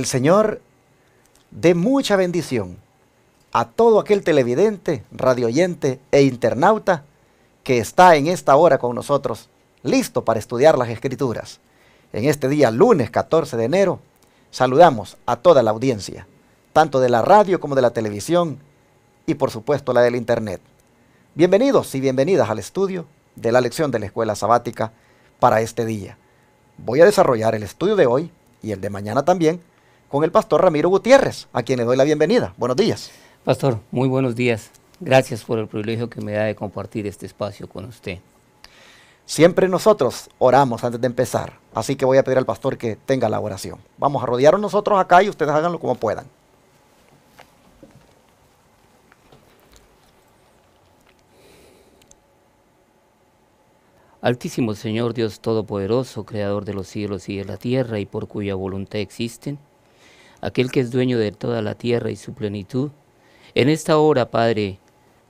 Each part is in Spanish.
el Señor dé mucha bendición a todo aquel televidente, radioyente e internauta que está en esta hora con nosotros, listo para estudiar las Escrituras. En este día, lunes 14 de enero, saludamos a toda la audiencia, tanto de la radio como de la televisión y por supuesto la del Internet. Bienvenidos y bienvenidas al estudio de la lección de la escuela sabática para este día. Voy a desarrollar el estudio de hoy y el de mañana también con el pastor Ramiro Gutiérrez, a quien le doy la bienvenida. Buenos días. Pastor, muy buenos días. Gracias por el privilegio que me da de compartir este espacio con usted. Siempre nosotros oramos antes de empezar, así que voy a pedir al pastor que tenga la oración. Vamos a rodearnos nosotros acá y ustedes háganlo como puedan. Altísimo Señor Dios Todopoderoso, Creador de los cielos y de la tierra, y por cuya voluntad existen aquel que es dueño de toda la tierra y su plenitud. En esta hora, Padre,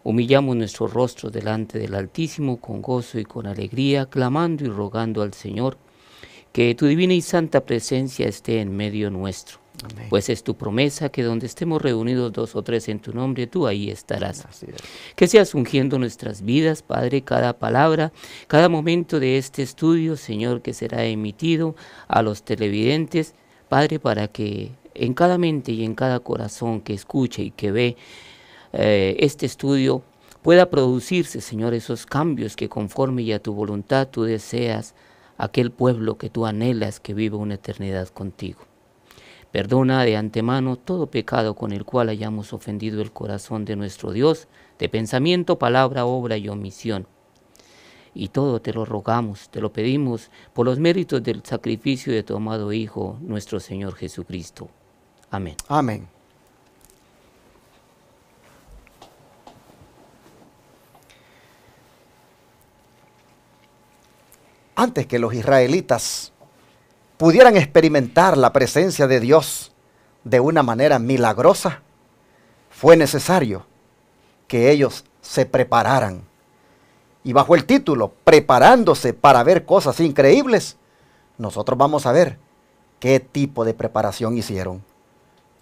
humillamos nuestro rostro delante del Altísimo con gozo y con alegría, clamando y rogando al Señor que tu divina y santa presencia esté en medio nuestro. Pues es tu promesa que donde estemos reunidos dos o tres en tu nombre, tú ahí estarás. Que seas ungiendo nuestras vidas, Padre, cada palabra, cada momento de este estudio, Señor, que será emitido a los televidentes, Padre, para que en cada mente y en cada corazón que escuche y que ve eh, este estudio, pueda producirse, Señor, esos cambios que conforme y a tu voluntad tú deseas aquel pueblo que tú anhelas que viva una eternidad contigo. Perdona de antemano todo pecado con el cual hayamos ofendido el corazón de nuestro Dios, de pensamiento, palabra, obra y omisión. Y todo te lo rogamos, te lo pedimos por los méritos del sacrificio de tu amado Hijo, nuestro Señor Jesucristo. Amén. Amén. Antes que los israelitas pudieran experimentar la presencia de Dios de una manera milagrosa, fue necesario que ellos se prepararan. Y bajo el título, preparándose para ver cosas increíbles, nosotros vamos a ver qué tipo de preparación hicieron.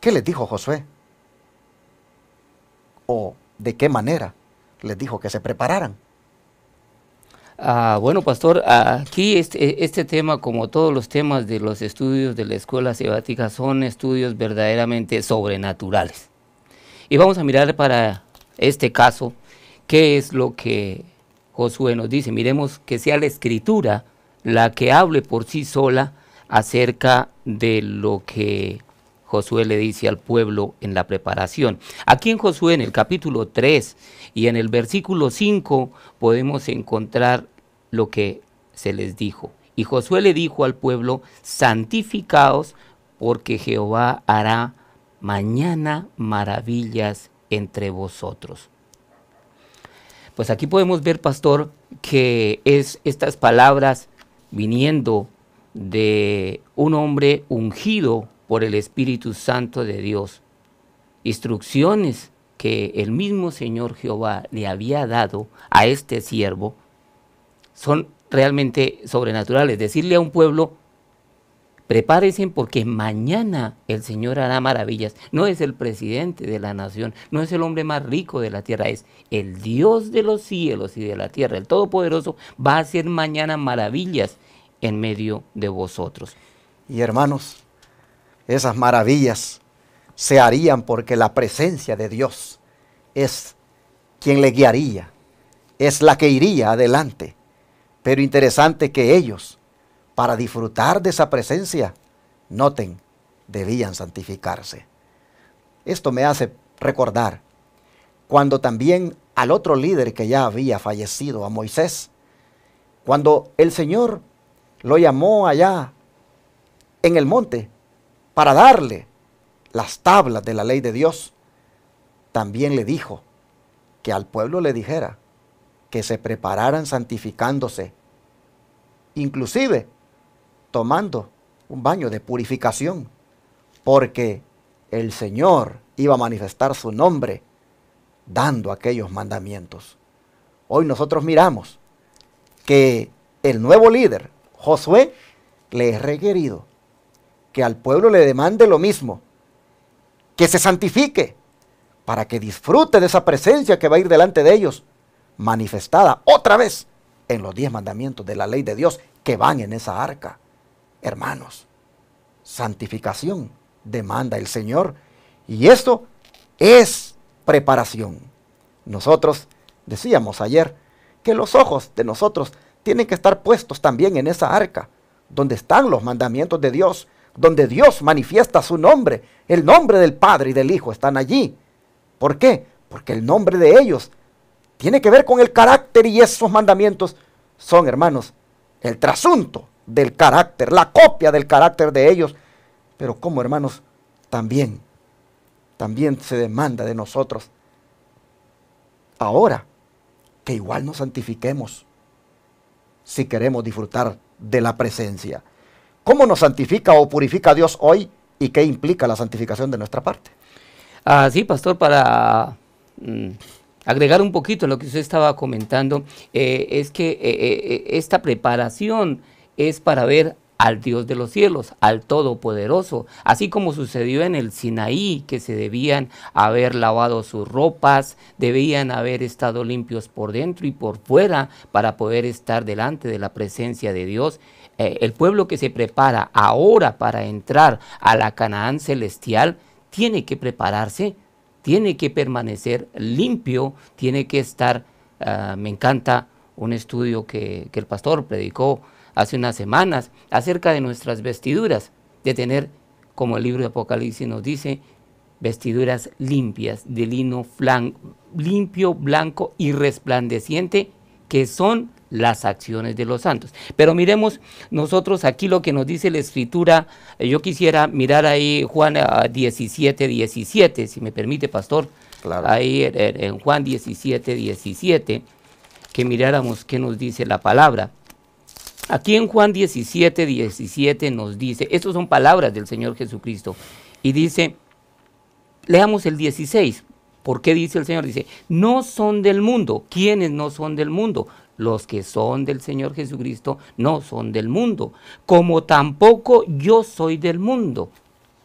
¿Qué les dijo Josué? ¿O de qué manera les dijo que se prepararan? Ah, bueno, pastor, aquí este, este, tema, como todos los temas de los estudios de la escuela sebática, son estudios verdaderamente sobrenaturales. Y vamos a mirar para este caso qué es lo que Josué nos dice. Miremos que sea la escritura la que hable por sí sola acerca de lo que Josué le dice al pueblo en la preparación. Aquí en Josué, en el capítulo 3 y en el versículo 5, podemos encontrar lo que se les dijo. Y Josué le dijo al pueblo, santificaos porque Jehová hará mañana maravillas entre vosotros. Pues aquí podemos ver, pastor, que es estas palabras viniendo de un hombre ungido por el Espíritu Santo de Dios, instrucciones que el mismo Señor Jehová le había dado a este siervo, son realmente sobrenaturales. Decirle a un pueblo, prepárense porque mañana el Señor hará maravillas. No es el presidente de la nación, no es el hombre más rico de la tierra, es el Dios de los cielos y de la tierra, el Todopoderoso, va a hacer mañana maravillas en medio de vosotros. Y hermanos, esas maravillas se harían porque la presencia de Dios es quien le guiaría, es la que iría adelante. Pero interesante que ellos, para disfrutar de esa presencia, noten, debían santificarse. Esto me hace recordar cuando también al otro líder que ya había fallecido, a Moisés, cuando el Señor lo llamó allá en el monte para darle las tablas de la ley de Dios, también le dijo que al pueblo le dijera que se prepararan santificándose, inclusive tomando un baño de purificación, porque el Señor iba a manifestar su nombre dando aquellos mandamientos. Hoy nosotros miramos que el nuevo líder, Josué, le es requerido que al pueblo le demande lo mismo, que se santifique, para que disfrute de esa presencia que va a ir delante de ellos, manifestada otra vez en los diez mandamientos de la ley de Dios que van en esa arca. Hermanos, santificación demanda el Señor y esto es preparación. Nosotros decíamos ayer que los ojos de nosotros tienen que estar puestos también en esa arca, donde están los mandamientos de Dios, donde Dios manifiesta su nombre. El nombre del Padre y del Hijo están allí. ¿Por qué? Porque el nombre de ellos tiene que ver con el carácter y esos mandamientos son, hermanos, el trasunto del carácter, la copia del carácter de ellos. Pero como, hermanos, también, también se demanda de nosotros ahora que igual nos santifiquemos si queremos disfrutar de la presencia ¿Cómo nos santifica o purifica Dios hoy y qué implica la santificación de nuestra parte? Ah, sí, pastor, para mm, agregar un poquito lo que usted estaba comentando, eh, es que eh, eh, esta preparación es para ver al Dios de los cielos, al Todopoderoso, así como sucedió en el Sinaí, que se debían haber lavado sus ropas, debían haber estado limpios por dentro y por fuera para poder estar delante de la presencia de Dios. Eh, el pueblo que se prepara ahora para entrar a la Canaán celestial tiene que prepararse, tiene que permanecer limpio, tiene que estar, ah, me encanta un estudio que, el pastor predicó hace unas semanas acerca de nuestras vestiduras, de tener, como el libro de Apocalipsis nos dice, vestiduras limpias de lino limpio, blanco y resplandeciente, que son las acciones de los santos. Pero miremos nosotros aquí lo que nos dice la escritura. Eh, yo quisiera mirar ahí Juan 17, ah, 17, si me permite, pastor. Ahí en Juan 17, 17, que miráramos qué nos dice la palabra. Aquí en Juan 17, 17 nos dice, estas son palabras del Señor Jesucristo, y dice, leamos el 16, ¿por qué dice el Señor? Dice, no son del mundo, ¿quiénes no son del mundo? los que son del Señor Jesucristo no son del mundo, como tampoco yo soy del mundo.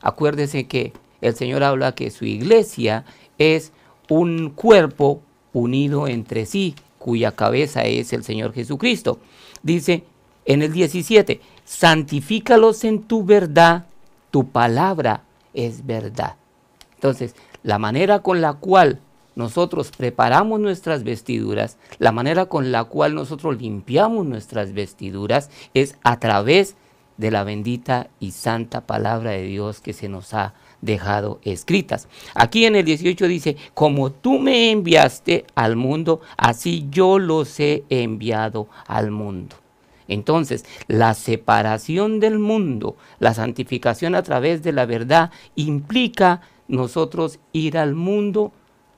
Acuérdese que el Señor habla que su iglesia es un cuerpo unido entre sí, cuya cabeza es el Señor Jesucristo. Dice en el 17, santifícalos en tu verdad, tu palabra es verdad. Entonces, la manera con la cual nosotros preparamos nuestras vestiduras, la manera con la cual nosotros limpiamos nuestras vestiduras es a través de la bendita y santa palabra de Dios que se nos ha dejado escritas. Aquí en el 18 dice, como tú me enviaste al mundo, así yo los he enviado al mundo. Entonces, la separación del mundo, la santificación a través de la verdad, implica nosotros ir al mundo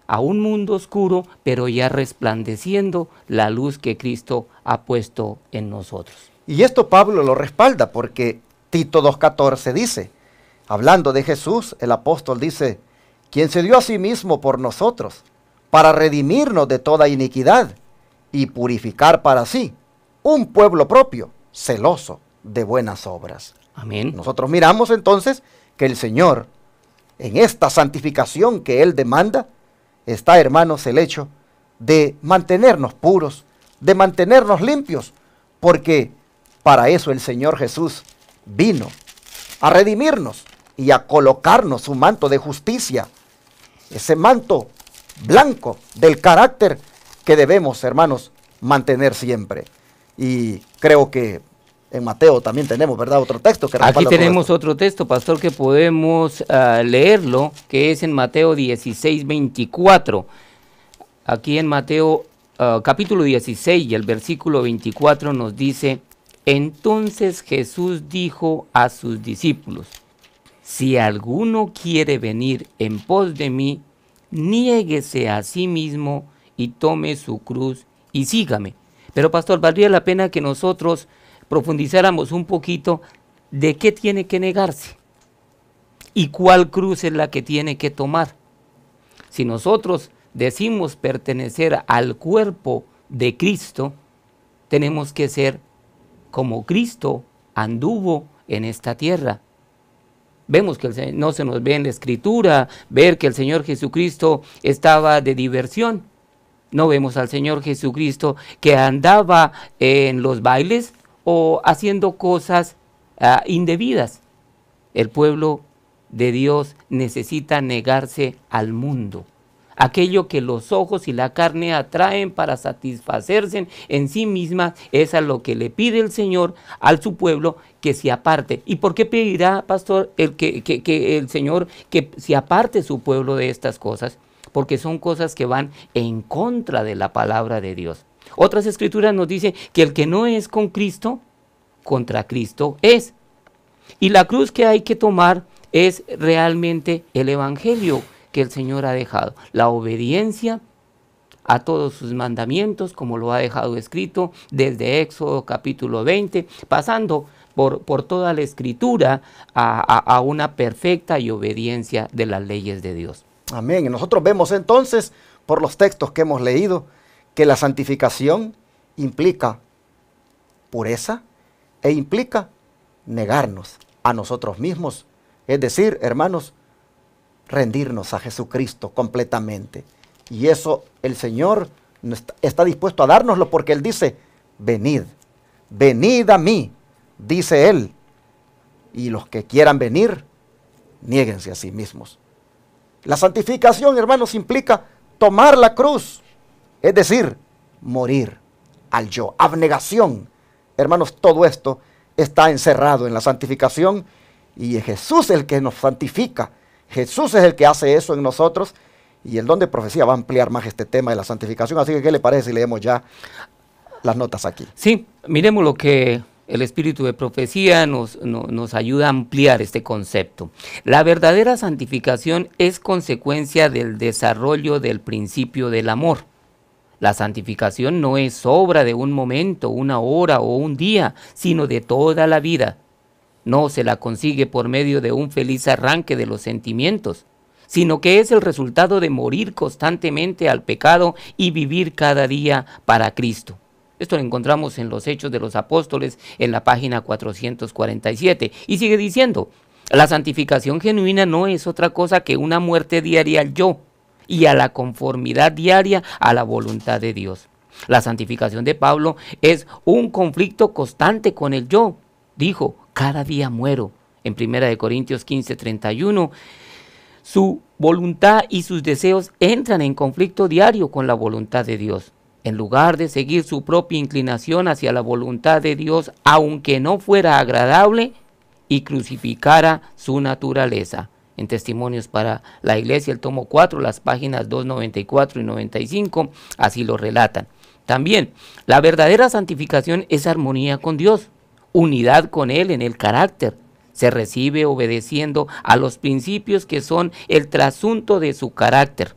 a un mundo oscuro, pero ya resplandeciendo la luz que Cristo ha puesto en nosotros. Y esto Pablo lo respalda porque Tito 2.14 dice, hablando de Jesús, el apóstol dice, quien se dio a sí mismo por nosotros, para redimirnos de toda iniquidad y purificar para sí un pueblo propio, celoso de buenas obras. Amén. Nosotros miramos entonces que el Señor, en esta santificación que Él demanda, está, hermanos, el hecho de mantenernos puros, de mantenernos limpios, porque para eso el Señor Jesús vino a redimirnos y a colocarnos su manto de justicia, ese manto blanco del carácter que debemos, hermanos, mantener siempre. Y creo que en Mateo también tenemos, ¿verdad? Otro texto que Aquí tenemos otro texto, pastor, que podemos ah, leerlo, que es en Mateo 16, 24. Aquí en Mateo ah, capítulo 16 y el versículo 24 nos dice, entonces Jesús dijo a sus discípulos, si alguno quiere venir en pos de mí, niéguese a sí mismo y tome su cruz y sígame. Pero pastor, valdría la pena que nosotros profundizáramos un poquito de qué tiene que negarse y cuál cruz es la que tiene que tomar. Si nosotros decimos pertenecer al cuerpo de Cristo, tenemos que ser como Cristo anduvo en esta tierra. Vemos que no se nos ve en la escritura, ver que el Señor Jesucristo estaba de diversión. No vemos al Señor Jesucristo que andaba en los bailes, o haciendo cosas ah, indebidas. El pueblo de Dios necesita negarse al mundo, aquello que los ojos y la carne atraen para satisfacerse en sí misma, es a lo que le pide el Señor al su pueblo que se aparte. ¿Y por qué pedirá, pastor, el que el Señor que se aparte su pueblo de estas cosas? Porque son cosas que van en contra de la palabra de Dios. Otras escrituras nos dicen que el que no es con Cristo, contra Cristo es. Y la cruz que hay que tomar es realmente el Evangelio que el Señor ha dejado, la obediencia a todos sus mandamientos, como lo ha dejado escrito desde Éxodo capítulo 20, pasando por, por toda la escritura a, a una perfecta y obediencia de las leyes de Dios. Amén. Y nosotros vemos entonces, por los textos que hemos leído, que la santificación implica pureza e implica negarnos a nosotros mismos. Es decir, hermanos, rendirnos a Jesucristo completamente. Y eso el Señor está dispuesto a dárnoslo porque Él dice, venid, venid a mí, dice Él. Y los que quieran venir, niéguense a sí mismos. La santificación, hermanos, implica tomar la cruz es decir, morir al yo, abnegación. Hermanos, todo esto está encerrado en la santificación y es Jesús el que nos santifica. Jesús es el que hace eso en nosotros y el don de profecía va a ampliar más este tema de la santificación. Así que, ¿qué le parece si leemos ya las notas aquí? Sí, miremos lo que el espíritu de profecía nos, nos ayuda a ampliar este concepto. La verdadera santificación es consecuencia del desarrollo del principio del amor la santificación no es obra de un momento, una hora o un día, sino de toda la vida. No se la consigue por medio de un feliz arranque de los sentimientos, sino que es el resultado de morir constantemente al pecado y vivir cada día para Cristo. Esto lo encontramos en los Hechos de los Apóstoles en la página 447. Y sigue diciendo, la santificación genuina no es otra cosa que una muerte diaria al yo, y a la conformidad diaria a la voluntad de Dios. La santificación de Pablo es un conflicto constante con el yo. Dijo, cada día muero. En 1 Corintios 15, 31, su voluntad y sus deseos entran en conflicto diario con la voluntad de Dios. En lugar de seguir su propia inclinación hacia la voluntad de Dios, aunque no fuera agradable, y crucificara su naturaleza en Testimonios para la Iglesia, el tomo 4, las páginas 294 y 95, así lo relatan. También, la verdadera santificación es armonía con Dios, unidad con Él en el carácter. Se recibe obedeciendo a los principios que son el trasunto de su carácter.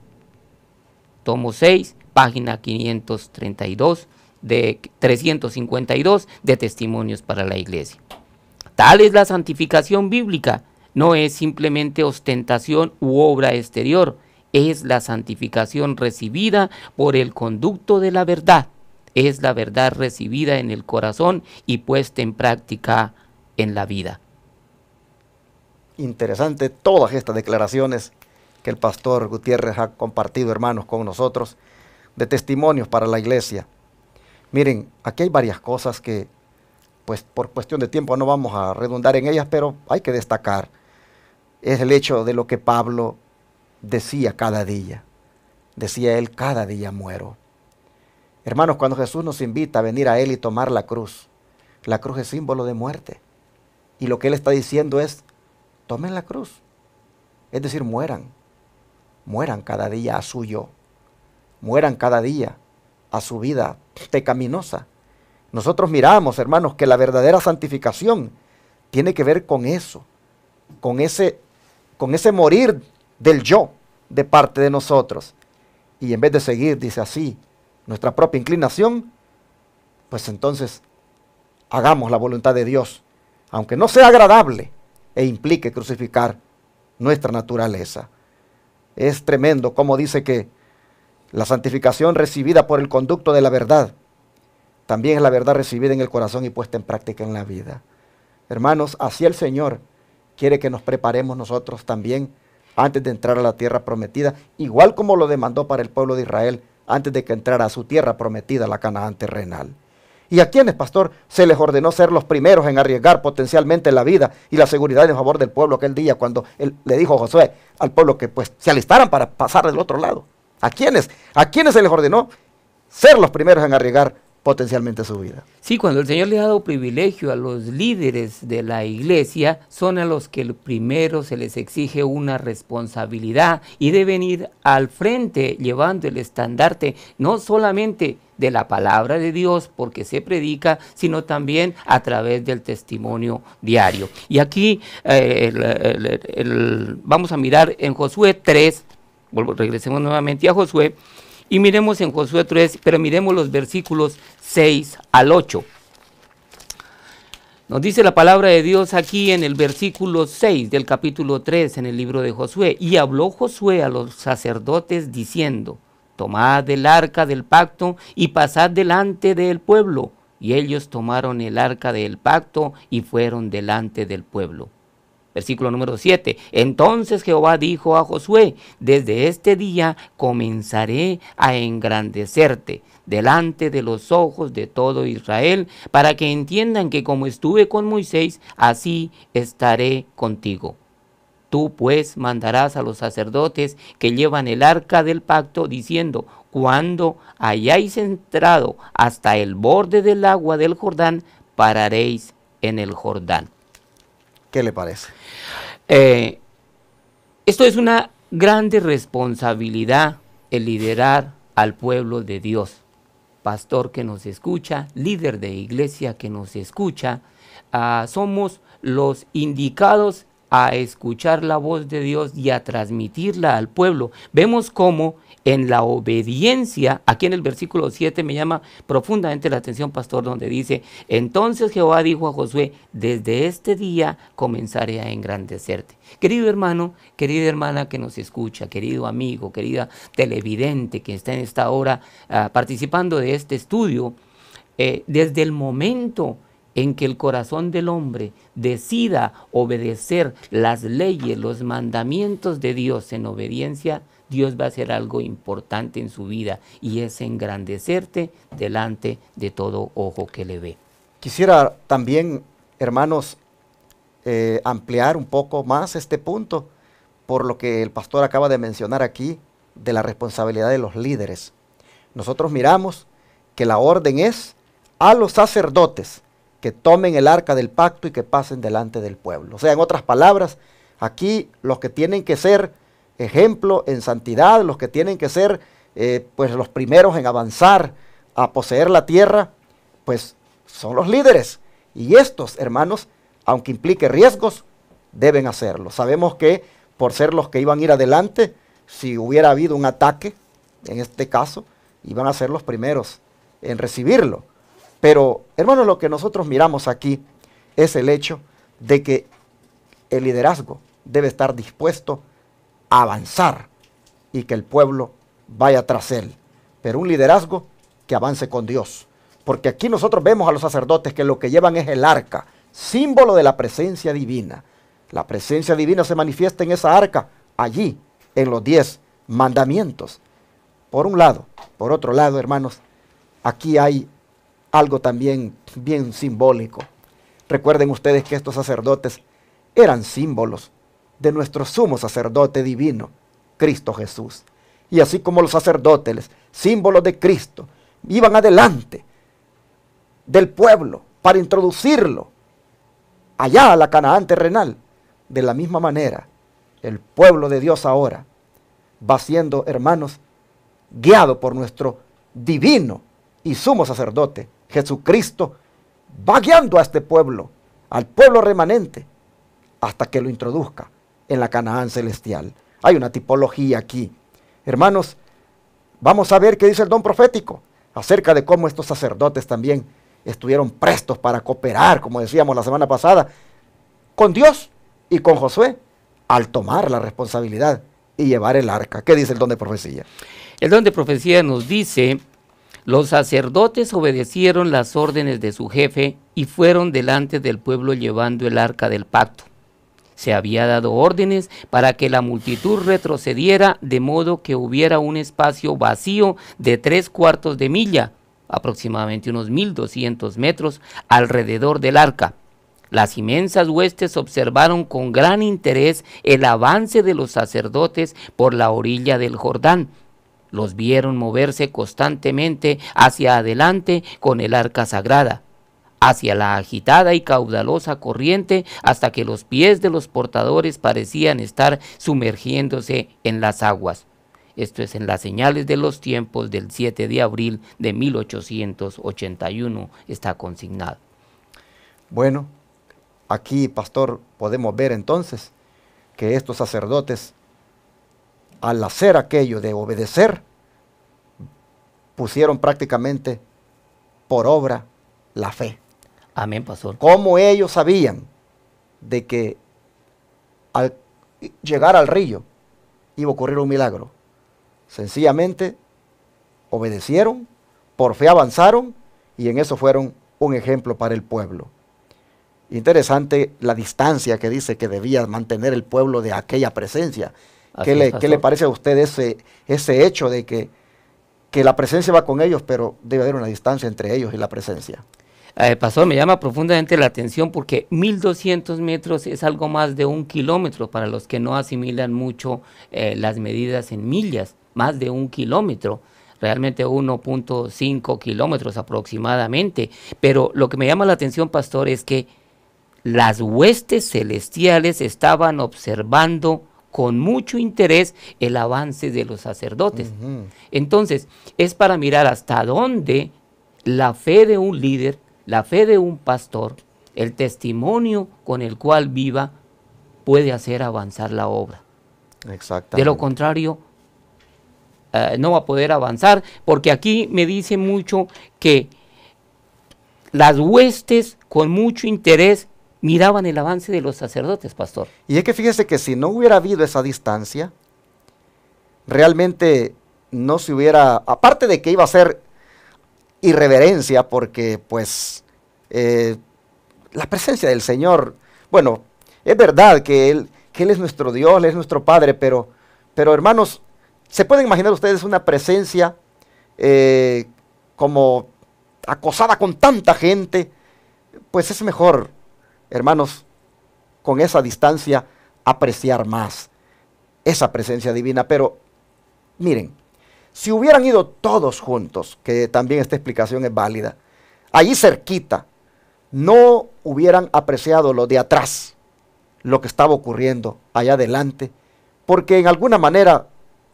Tomo 6, página 532 de 352 de Testimonios para la Iglesia. Tal es la santificación bíblica no es simplemente ostentación u obra exterior, es la santificación recibida por el conducto de la verdad, es la verdad recibida en el corazón y puesta en práctica en la vida. Interesante todas estas declaraciones que el pastor Gutiérrez ha compartido, hermanos, con nosotros, de testimonios para la iglesia. Miren, aquí hay varias cosas que, pues por cuestión de tiempo no vamos a redundar en ellas, pero hay que destacar es el hecho de lo que Pablo decía cada día. Decía él, cada día muero. Hermanos, cuando Jesús nos invita a venir a Él y tomar la cruz, la cruz es símbolo de muerte. Y lo que Él está diciendo es, tomen la cruz. Es decir, mueran. Mueran cada día a su yo. Mueran cada día a su vida pecaminosa. Nosotros miramos, hermanos, que la verdadera santificación tiene que ver con eso, con ese con ese morir del yo de parte de nosotros. Y en vez de seguir, dice así, nuestra propia inclinación, pues entonces hagamos la voluntad de Dios, aunque no sea agradable e implique crucificar nuestra naturaleza. Es tremendo como dice que la santificación recibida por el conducto de la verdad también es la verdad recibida en el corazón y puesta en práctica en la vida. Hermanos, así el Señor quiere que nos preparemos nosotros también antes de entrar a la tierra prometida, igual como lo demandó para el pueblo de Israel antes de que entrara a su tierra prometida, la Canaán terrenal. ¿Y a quiénes, pastor, se les ordenó ser los primeros en arriesgar potencialmente la vida y la seguridad en favor del pueblo aquel día cuando él, le dijo a Josué al pueblo que pues se alistaran para pasar del otro lado? ¿A quiénes? ¿A quiénes se les ordenó ser los primeros en arriesgar potencialmente a su vida. Sí, cuando el Señor le ha dado privilegio a los líderes de la iglesia, son a los que primero se les exige una responsabilidad y deben ir al frente llevando el estandarte, no solamente de la palabra de Dios porque se predica, sino también a través del testimonio diario. Y aquí eh, vamos a mirar en Josué 3, regresemos nuevamente a Josué y miremos en Josué 3, pero miremos los versículos 6 al 8. Nos dice la palabra de Dios aquí en el versículo 6 del capítulo 3 en el libro de Josué. Y habló Josué a los sacerdotes diciendo, tomad el arca del pacto y pasad delante del pueblo. Y ellos tomaron el arca del pacto y fueron delante del pueblo. Versículo número 7. Entonces Jehová dijo a Josué, desde este día comenzaré a engrandecerte delante de los ojos de todo Israel, para que entiendan que como estuve con Moisés, así estaré contigo. Tú pues mandarás a los sacerdotes que llevan el arca del pacto, diciendo, cuando hayáis entrado hasta el borde del agua del Jordán, pararéis en el Jordán. ¿Qué le parece? Eh, esto es una grande responsabilidad el liderar al pueblo de Dios. Pastor que nos escucha, líder de iglesia que nos escucha, ah, somos los indicados a escuchar la voz de Dios y a transmitirla al pueblo. Vemos cómo en la obediencia, aquí en el versículo 7 me llama profundamente la atención, pastor, donde dice, entonces Jehová dijo a Josué, desde este día comenzaré a engrandecerte. Querido hermano, querida hermana que nos escucha, querido amigo, querida televidente que está en esta hora ah, participando de este estudio, eh, desde el momento en que el corazón del hombre decida obedecer las leyes, los mandamientos de Dios en obediencia, Dios va a hacer algo importante en su vida y es engrandecerte delante de todo ojo que le ve. Quisiera también, hermanos, eh, ampliar un poco más este punto por lo que el pastor acaba de mencionar aquí de la responsabilidad de los líderes. Nosotros miramos que la orden es a los sacerdotes que tomen el arca del pacto y que pasen delante del pueblo. O sea, en otras palabras, aquí los que tienen que ser ejemplo en santidad, los que tienen que ser eh, pues los primeros en avanzar a poseer la tierra, pues son los líderes. Y estos, hermanos, aunque implique riesgos, deben hacerlo. Sabemos que por ser los que iban a ir adelante, si hubiera habido un ataque, en este caso, iban a ser los primeros en recibirlo. Pero, hermanos, lo que nosotros miramos aquí es el hecho de que el liderazgo debe estar dispuesto a avanzar y que el pueblo vaya tras él. Pero un liderazgo que avance con Dios. Porque aquí nosotros vemos a los sacerdotes que lo que llevan es el arca, símbolo de la presencia divina. La presencia divina se manifiesta en esa arca, allí, en los diez mandamientos. Por un lado, por otro lado, hermanos, aquí hay algo también bien simbólico. Recuerden ustedes que estos sacerdotes eran símbolos de nuestro sumo sacerdote divino, Cristo Jesús. Y así como los sacerdotes, símbolos de Cristo, iban adelante del pueblo para introducirlo allá a la Canaán terrenal, de la misma manera, el pueblo de Dios ahora va siendo, hermanos, guiado por nuestro divino y sumo sacerdote, Jesucristo va guiando a este pueblo, al pueblo remanente, hasta que lo introduzca en la Canaán celestial. Hay una tipología aquí. Hermanos, vamos a ver qué dice el don profético acerca de cómo estos sacerdotes también estuvieron prestos para cooperar, como decíamos la semana pasada, con Dios y con Josué al tomar la responsabilidad y llevar el arca. ¿Qué dice el don de profecía? El don de profecía nos dice los sacerdotes obedecieron las órdenes de su jefe y fueron delante del pueblo llevando el arca del pacto. Se había dado órdenes para que la multitud retrocediera de modo que hubiera un espacio vacío de tres cuartos de milla, aproximadamente unos 1200 metros, alrededor del arca. Las inmensas huestes observaron con gran interés el avance de los sacerdotes por la orilla del Jordán, los vieron moverse constantemente hacia adelante con el arca sagrada, hacia la agitada y caudalosa corriente hasta que los pies de los portadores parecían estar sumergiéndose en las aguas. Esto es en las señales de los tiempos del 7 de abril de 1881 está consignado. Bueno, aquí, pastor, podemos ver entonces que estos sacerdotes al hacer aquello de obedecer, pusieron prácticamente por obra la fe. Amén, pastor. Como ellos sabían de que al llegar al río iba a ocurrir un milagro. Sencillamente obedecieron, por fe avanzaron y en eso fueron un ejemplo para el pueblo. Interesante la distancia que dice que debía mantener el pueblo de aquella presencia ¿Qué, le, parece a usted ese, ese hecho de que, que, la presencia va con ellos, pero debe haber una distancia entre ellos y la presencia? Eh, pastor, me llama profundamente la atención porque 1200 metros es algo más de un kilómetro para los que no asimilan mucho eh, las medidas en millas, más de un kilómetro realmente 1.5 kilómetros aproximadamente. Pero lo que me llama la atención, pastor, es que las huestes celestiales estaban observando con mucho interés el avance de los sacerdotes. Entonces, es para mirar hasta dónde la fe de un líder, la fe de un pastor, el testimonio con el cual viva, puede hacer avanzar la obra. Exacto. De lo contrario, eh, no va a poder avanzar, porque aquí me dice mucho que las huestes con mucho interés miraban el avance de los sacerdotes, pastor. Y es que fíjese que si no hubiera habido esa distancia, realmente no se hubiera, aparte de que iba a ser irreverencia, porque pues eh, la presencia del Señor, bueno, es verdad que Él, que Él es nuestro Dios, Él es nuestro Padre, pero, pero hermanos, ¿se pueden imaginar ustedes una presencia eh, como acosada con tanta gente? Pues es mejor hermanos, con esa distancia apreciar más esa presencia divina. Pero miren, si hubieran ido todos juntos, que también esta explicación es válida, allí cerquita, no hubieran apreciado lo de atrás, lo que estaba ocurriendo allá adelante, porque en alguna manera,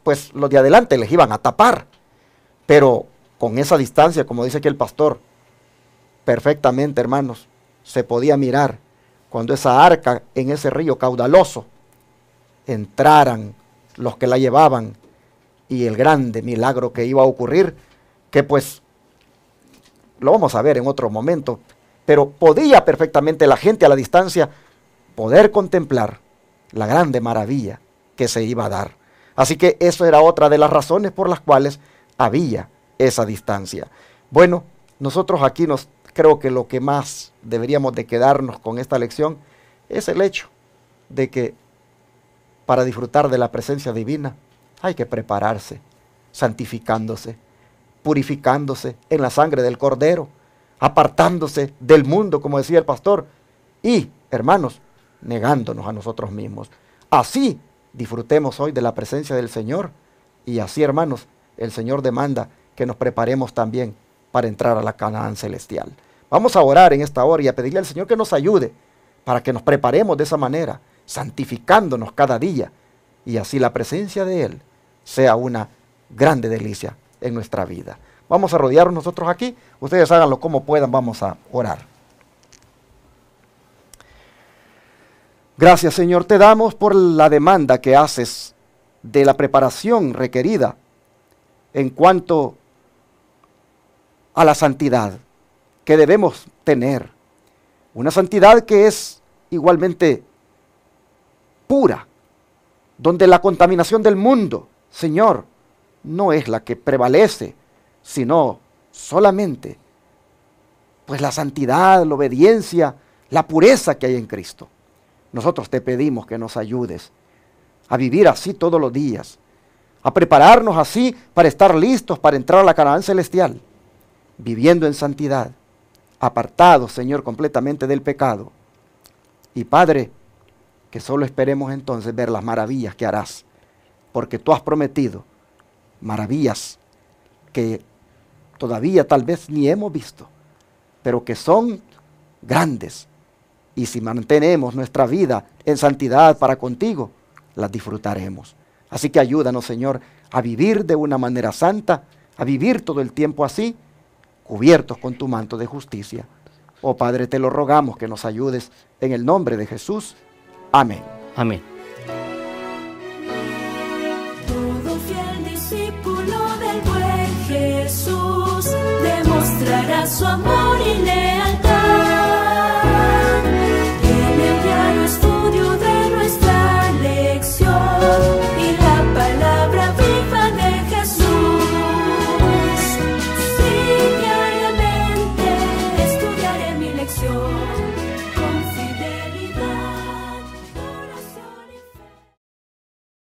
pues los de adelante les iban a tapar, pero con esa distancia, como dice aquí el pastor, perfectamente, hermanos, se podía mirar cuando esa arca en ese río caudaloso entraran los que la llevaban y el grande milagro que iba a ocurrir, que pues lo vamos a ver en otro momento, pero podía perfectamente la gente a la distancia poder contemplar la grande maravilla que se iba a dar. Así que eso era otra de las razones por las cuales había esa distancia. Bueno, nosotros aquí nos creo que lo que más deberíamos de quedarnos con esta lección es el hecho de que para disfrutar de la presencia divina hay que prepararse, santificándose, purificándose en la sangre del Cordero, apartándose del mundo, como decía el pastor, y, hermanos, negándonos a nosotros mismos. Así disfrutemos hoy de la presencia del Señor y así, hermanos, el Señor demanda que nos preparemos también para entrar a la Canaán celestial. Vamos a orar en esta hora y a pedirle al Señor que nos ayude para que nos preparemos de esa manera, santificándonos cada día y así la presencia de Él sea una grande delicia en nuestra vida. Vamos a rodearnos nosotros aquí, ustedes háganlo como puedan, vamos a orar. Gracias Señor, te damos por la demanda que haces de la preparación requerida en cuanto a la santidad que debemos tener. Una santidad que es igualmente pura, donde la contaminación del mundo, Señor, no es la que prevalece, sino solamente pues la santidad, la obediencia, la pureza que hay en Cristo. Nosotros te pedimos que nos ayudes a vivir así todos los días, a prepararnos así para estar listos para entrar a la caravana celestial, viviendo en santidad apartados, Señor, completamente del pecado. Y Padre, que solo esperemos entonces ver las maravillas que harás, porque tú has prometido maravillas que todavía tal vez ni hemos visto, pero que son grandes. Y si mantenemos nuestra vida en santidad para contigo, las disfrutaremos. Así que ayúdanos, Señor, a vivir de una manera santa, a vivir todo el tiempo así, cubiertos con tu manto de justicia. Oh Padre, te lo rogamos que nos ayudes en el nombre de Jesús. Amén. Amén. Todo fiel discípulo del buen Jesús demostrará su amor.